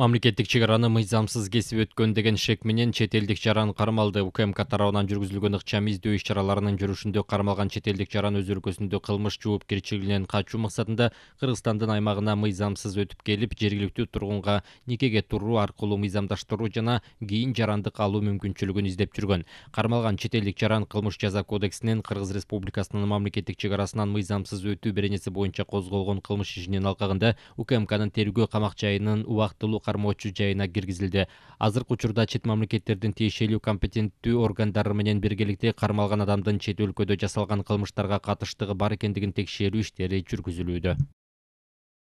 мамлекеттик чек мыйзамсыз кесип өткөн деген шек менен чет элдик жаран кармалды укмк тарабынан жүргүзүлгөн ыкчам издөө иш чараларынын жүрүшүндө кармалган чет элдик жаран өз өлкөсүндө кылмыш жоопкерчилигинен качуу максатында кыргызстандын аймагына мыйзамсыз өтүп келип жергиликтүү тургунга никеге туруу аркылуу мыйзамдаштыруу жана кийин жарандык алуу мүмкүнчүлүгүн издеп жүргөн кармалган чет элдик жаран кылмыш жаза кодексинин кыргыз республикасынын мамлекеттик чек арасынан мыйзамсыз өтүү беренеси боюнча козголгон кылмыш ишинин алкагында укмкнын тергөө камак жайынын убактылуу кармоочу жайына киргизилди азыркы учурда чет мамлекеттердин тиешелүү компетенттүү органдары менен биргеликте кармалган адамдын чет өлкөдө жасалган кылмыштарга катыштыгы бар экендигин текшерүү иштери жүргүзүлүүдө